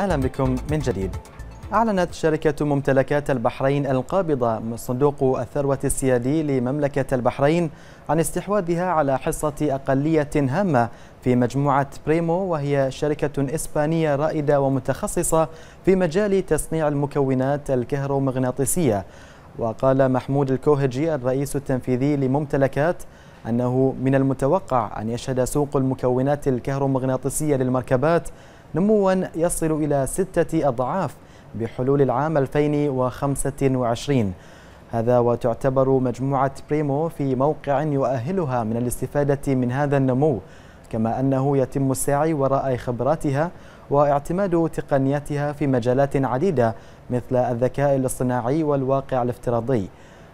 أهلا بكم من جديد أعلنت شركة ممتلكات البحرين القابضة من صندوق الثروة السيادي لمملكة البحرين عن استحواذها على حصة أقلية هامة في مجموعة بريمو وهي شركة إسبانية رائدة ومتخصصة في مجال تصنيع المكونات الكهرومغناطيسية وقال محمود الكوهجي الرئيس التنفيذي لممتلكات أنه من المتوقع أن يشهد سوق المكونات الكهرومغناطيسية للمركبات نموا يصل إلى ستة أضعاف بحلول العام 2025 هذا وتعتبر مجموعة بريمو في موقع يؤهلها من الاستفادة من هذا النمو كما أنه يتم السعي وراء خبراتها واعتماد تقنياتها في مجالات عديدة مثل الذكاء الاصطناعي والواقع الافتراضي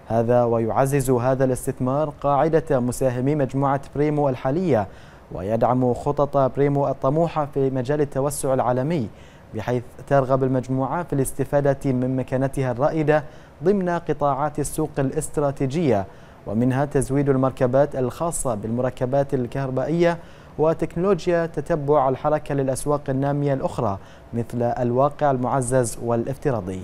هذا ويعزز هذا الاستثمار قاعدة مساهمي مجموعة بريمو الحالية ويدعم خطط بريمو الطموحة في مجال التوسع العالمي بحيث ترغب المجموعة في الاستفادة من مكانتها الرائدة ضمن قطاعات السوق الاستراتيجية ومنها تزويد المركبات الخاصة بالمركبات الكهربائية وتكنولوجيا تتبع الحركة للأسواق النامية الأخرى مثل الواقع المعزز والافتراضي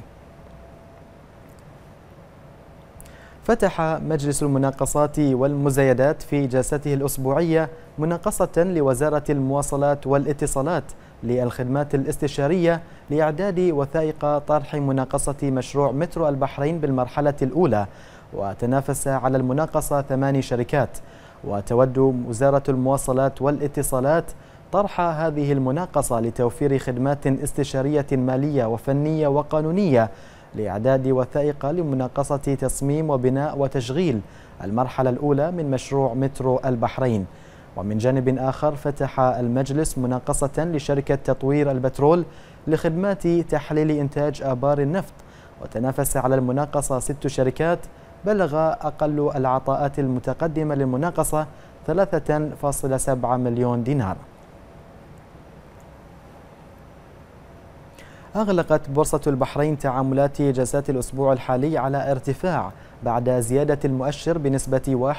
فتح مجلس المناقصات والمزايدات في جلسته الأسبوعية مناقصة لوزارة المواصلات والاتصالات للخدمات الاستشارية لإعداد وثائق طرح مناقصة مشروع مترو البحرين بالمرحلة الأولى وتنافس على المناقصة ثماني شركات وتود وزارة المواصلات والاتصالات طرح هذه المناقصة لتوفير خدمات استشارية مالية وفنية وقانونية لإعداد وثائق لمناقصة تصميم وبناء وتشغيل المرحلة الأولى من مشروع مترو البحرين ومن جانب آخر فتح المجلس مناقصة لشركة تطوير البترول لخدمات تحليل إنتاج آبار النفط وتنافس على المناقصة ست شركات بلغ أقل العطاءات المتقدمة للمناقصة 3.7 مليون دينار أغلقت بورصة البحرين تعاملات جلسات الأسبوع الحالي على ارتفاع بعد زيادة المؤشر بنسبة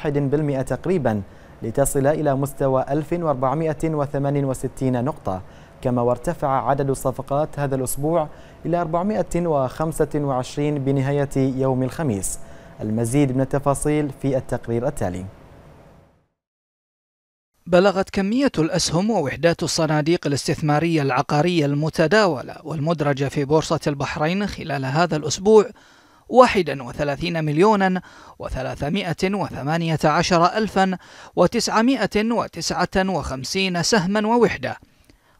1% تقريبا لتصل إلى مستوى 1468 نقطة كما وارتفع عدد الصفقات هذا الأسبوع إلى 425 بنهاية يوم الخميس المزيد من التفاصيل في التقرير التالي بلغت كمية الأسهم ووحدات الصناديق الاستثمارية العقارية المتداولة والمدرجة في بورصة البحرين خلال هذا الأسبوع 31 مليونا و318 ألفا و959 سهما ووحدة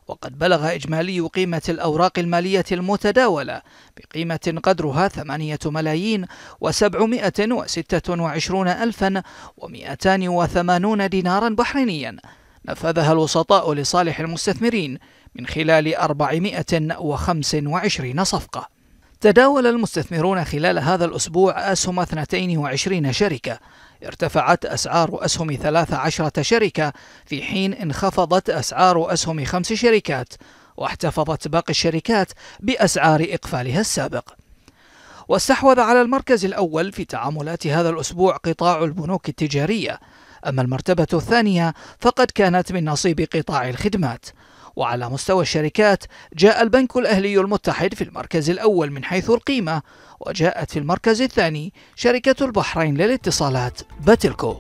وقد بلغ إجمالي قيمة الأوراق المالية المتداولة بقيمة قدرها ثمانية ملايين وسبعمائة وستة وعشرون ألفا ومائتان وثمانون دينارا بحرينيا نفذها الوسطاء لصالح المستثمرين من خلال 425 صفقة تداول المستثمرون خلال هذا الأسبوع أسهم 22 شركة ارتفعت أسعار أسهم 13 شركة في حين انخفضت أسعار أسهم خمس شركات واحتفظت باقي الشركات بأسعار إقفالها السابق واستحوذ على المركز الأول في تعاملات هذا الأسبوع قطاع البنوك التجارية أما المرتبة الثانية فقد كانت من نصيب قطاع الخدمات وعلى مستوى الشركات جاء البنك الأهلي المتحد في المركز الأول من حيث القيمة وجاءت في المركز الثاني شركة البحرين للاتصالات باتلكو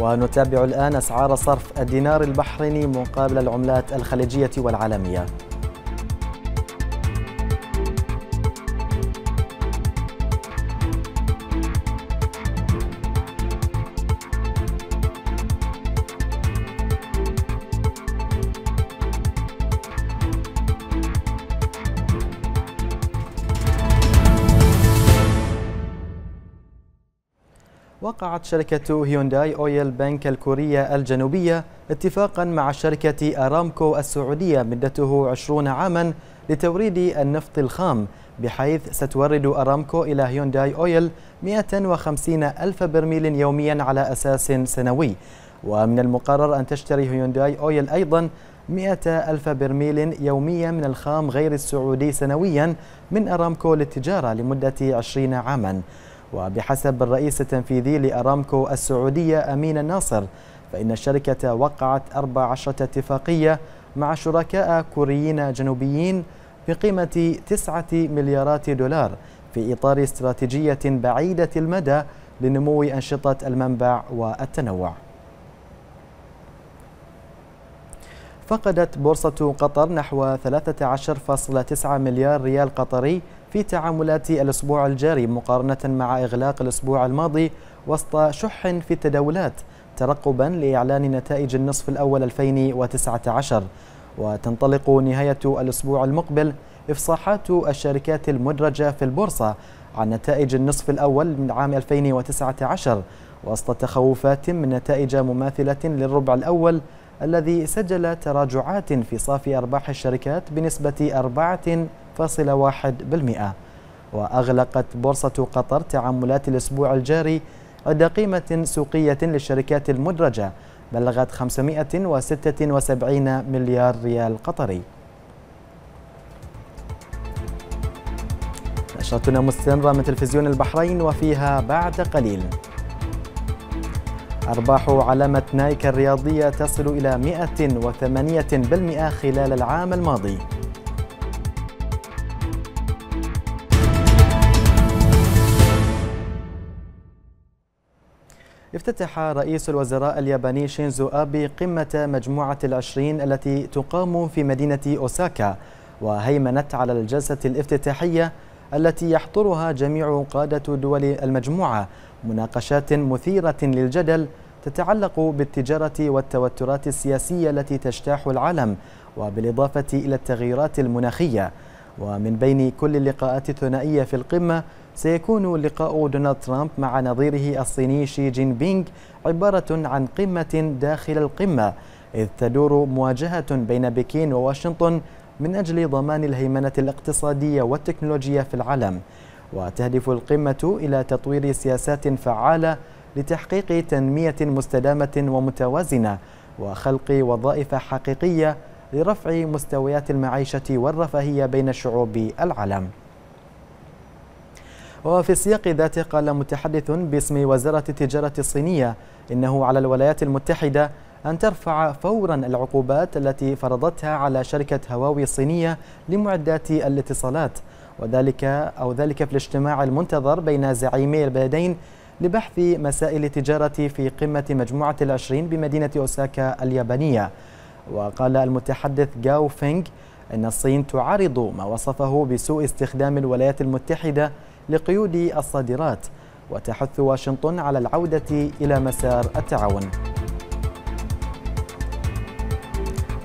ونتابع الآن أسعار صرف الدينار البحريني مقابل العملات الخليجية والعالمية وقعت شركة هيونداي أويل بنك الكورية الجنوبية اتفاقا مع شركة أرامكو السعودية مدته 20 عاما لتوريد النفط الخام بحيث ستورد أرامكو إلى هيونداي أويل 150 ألف برميل يوميا على أساس سنوي ومن المقرر أن تشتري هيونداي أويل أيضا 100 ألف برميل يوميا من الخام غير السعودي سنويا من أرامكو للتجارة لمدة 20 عاما وبحسب الرئيس التنفيذي لأرامكو السعودية أمين الناصر فإن الشركة وقعت 14 اتفاقية مع شركاء كوريين جنوبيين بقيمة 9 مليارات دولار في إطار استراتيجية بعيدة المدى لنمو أنشطة المنبع والتنوع فقدت بورصة قطر نحو 13.9 مليار ريال قطري في تعاملات الأسبوع الجاري مقارنة مع إغلاق الأسبوع الماضي وسط شح في التداولات ترقبا لإعلان نتائج النصف الأول 2019 وتنطلق نهاية الأسبوع المقبل إفصاحات الشركات المدرجة في البورصة عن نتائج النصف الأول من عام 2019 وسط تخوفات من نتائج مماثلة للربع الأول الذي سجل تراجعات في صافي أرباح الشركات بنسبة 4 وأغلقت بورصة قطر تعاملات الأسبوع الجاري عند قيمة سوقية للشركات المدرجة بلغت 576 مليار ريال قطري نشرتنا مستمرة من تلفزيون البحرين وفيها بعد قليل أرباح علامة نايك الرياضية تصل إلى 108% خلال العام الماضي افتتح رئيس الوزراء الياباني شينزو آبي قمة مجموعة العشرين التي تقام في مدينة أوساكا وهيمنت على الجلسة الافتتاحية التي يحضرها جميع قادة دول المجموعة مناقشات مثيرة للجدل تتعلق بالتجارة والتوترات السياسية التي تجتاح العالم وبالإضافة إلى التغييرات المناخية ومن بين كل اللقاءات الثنائية في القمة سيكون لقاء دونالد ترامب مع نظيره الصيني شي جين بينغ عبارة عن قمة داخل القمة إذ تدور مواجهة بين بكين وواشنطن من أجل ضمان الهيمنة الاقتصادية والتكنولوجية في العالم وتهدف القمة إلى تطوير سياسات فعالة لتحقيق تنمية مستدامة ومتوازنة وخلق وظائف حقيقية لرفع مستويات المعيشة والرفاهية بين شعوب العالم وفي السياق ذاته قال متحدث باسم وزارة التجارة الصينية إنه على الولايات المتحدة أن ترفع فورا العقوبات التي فرضتها على شركة هواوي الصينية لمعدات الاتصالات وذلك أو ذلك في الاجتماع المنتظر بين زعيمي البلدين لبحث مسائل التجارة في قمة مجموعة العشرين بمدينة أوساكا اليابانية وقال المتحدث جاو فينغ أن الصين تعارض ما وصفه بسوء استخدام الولايات المتحدة لقيود الصادرات وتحث واشنطن على العودة إلى مسار التعاون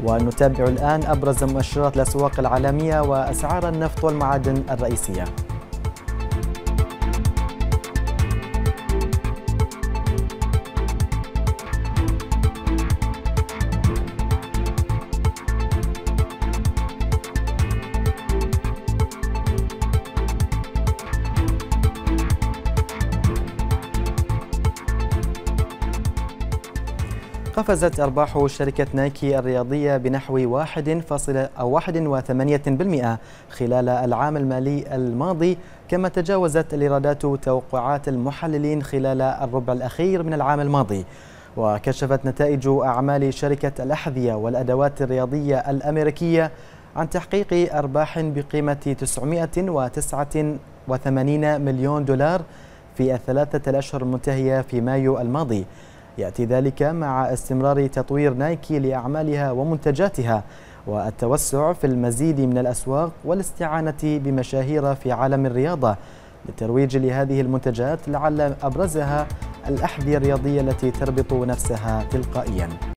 ونتابع الآن أبرز مؤشرات الأسواق العالمية وأسعار النفط والمعادن الرئيسية قفزت أرباح شركة نايكي الرياضية بنحو 1.8% خلال العام المالي الماضي كما تجاوزت الإيرادات توقعات المحللين خلال الربع الأخير من العام الماضي وكشفت نتائج أعمال شركة الأحذية والأدوات الرياضية الأمريكية عن تحقيق أرباح بقيمة 989 مليون دولار في الثلاثة الأشهر المنتهية في مايو الماضي يأتي ذلك مع استمرار تطوير نايكي لأعمالها ومنتجاتها والتوسع في المزيد من الأسواق والاستعانة بمشاهير في عالم الرياضة للترويج لهذه المنتجات لعل أبرزها الأحذية الرياضية التي تربط نفسها تلقائياً